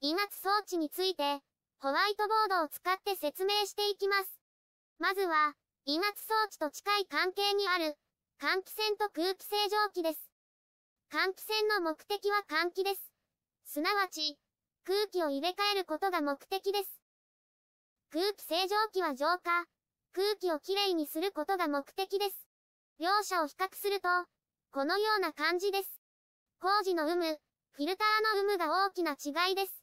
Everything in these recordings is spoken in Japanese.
威圧装置について、ホワイトボードを使って説明していきます。まずは、威圧装置と近い関係にある、換気扇と空気清浄機です。換気扇の目的は換気です。すなわち、空気を入れ替えることが目的です。空気清浄機は浄化、空気をきれいにすることが目的です。両者を比較すると、このような感じです。工事の有無、フィルターの有無が大きな違いです。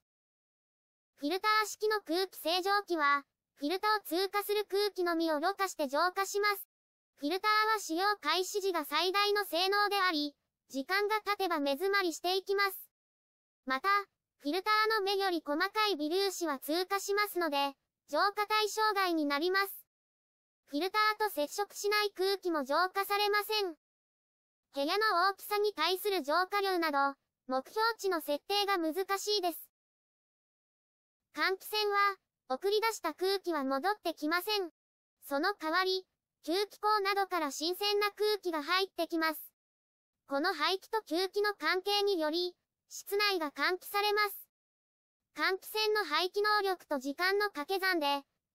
フィルター式の空気清浄機は、フィルタを通過する空気のみをろ過して浄化します。フィルターは使用開始時が最大の性能であり、時間が経てば目詰まりしていきます。また、フィルターの目より細かい微粒子は通過しますので、浄化対象外になります。フィルターと接触しない空気も浄化されません。部屋の大きさに対する浄化量など、目標値の設定が難しいです。換気扇は、送り出した空気は戻ってきません。その代わり、吸気口などから新鮮な空気が入ってきます。この排気と吸気の関係により、室内が換気されます。換気扇の排気能力と時間の掛け算で、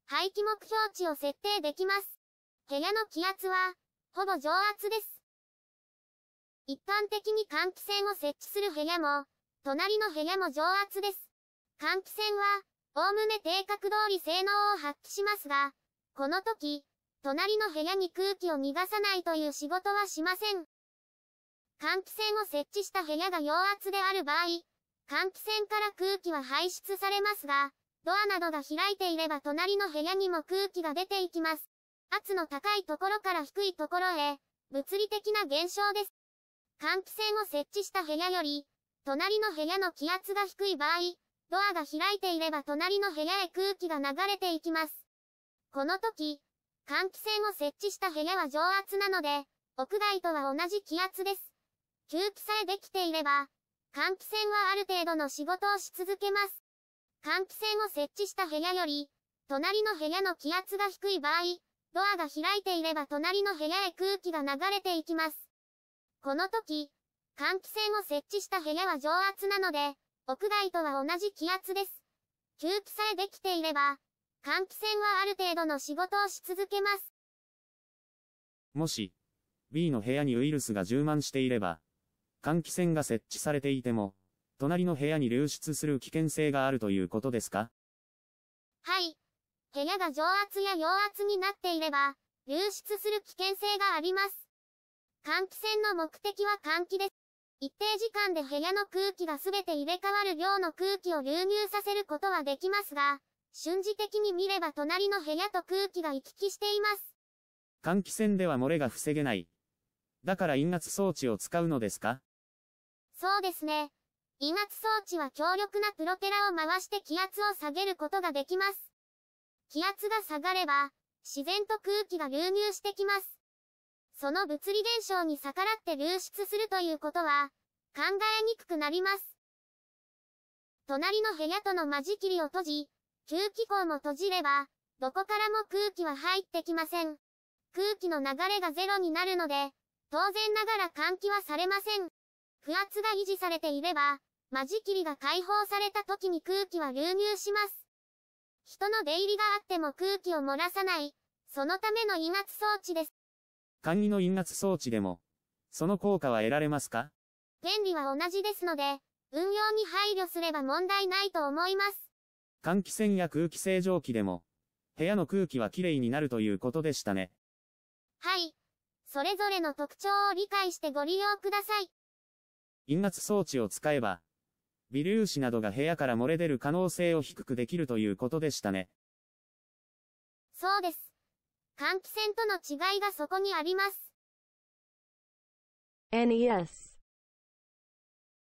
排気目標値を設定できます。部屋の気圧は、ほぼ上圧です。一般的に換気扇を設置する部屋も、隣の部屋も上圧です。換気扇は、おおむね定格通り性能を発揮しますが、この時、隣の部屋に空気を逃がさないという仕事はしません。換気扇を設置した部屋が陽圧である場合、換気扇から空気は排出されますが、ドアなどが開いていれば隣の部屋にも空気が出ていきます。圧の高いところから低いところへ、物理的な現象です。換気扇を設置した部屋より、隣の部屋の気圧が低い場合、ドアが開いていれば隣の部屋へ空気が流れていきます。この時、換気扇を設置した部屋は上圧なので、屋外とは同じ気圧です。吸気さえできていれば、換気扇はある程度の仕事をし続けます。換気扇を設置した部屋より、隣の部屋の気圧が低い場合、ドアが開いていれば隣の部屋へ空気が流れていきます。この時、換気扇を設置した部屋は上圧なので、屋外とは同じ気圧です。吸気さえできていれば、換気扇はある程度の仕事をし続けます。もし、B の部屋にウイルスが充満していれば、換気扇が設置されていても、隣の部屋に流出する危険性があるということですかはい。部屋が上圧や陽圧になっていれば、流出する危険性があります。換気扇の目的は換気です。一定時間で部屋の空気がすべて入れ替わる量の空気を流入させることはできますが、瞬時的に見れば隣の部屋と空気が行き来しています。換気扇では漏れが防げない。だから陰圧装置を使うのですかそうですね。陰圧装置は強力なプロペラを回して気圧を下げることができます。気圧が下がれば、自然と空気が流入してきます。その物理現象に逆らって流出するということは、考えにくくなります。隣の部屋との間仕切りを閉じ、空気口も閉じれば、どこからも空気は入ってきません。空気の流れがゼロになるので、当然ながら換気はされません。不圧が維持されていれば、間仕切りが解放された時に空気は流入します。人の出入りがあっても空気を漏らさない、そのための陰圧装置です。簡易の陰圧装置でも、その効果は得られますか原理は同じですので、運用に配慮すれば問題ないと思います。換気扇や空気清浄機でも、部屋の空気はきれいになるということでしたね。はい。それぞれの特徴を理解してご利用ください。陰圧装置を使えば、微粒子などが部屋から漏れ出る可能性を低くできるということでしたね。そうです。換気扇との違いがそこにあります。NES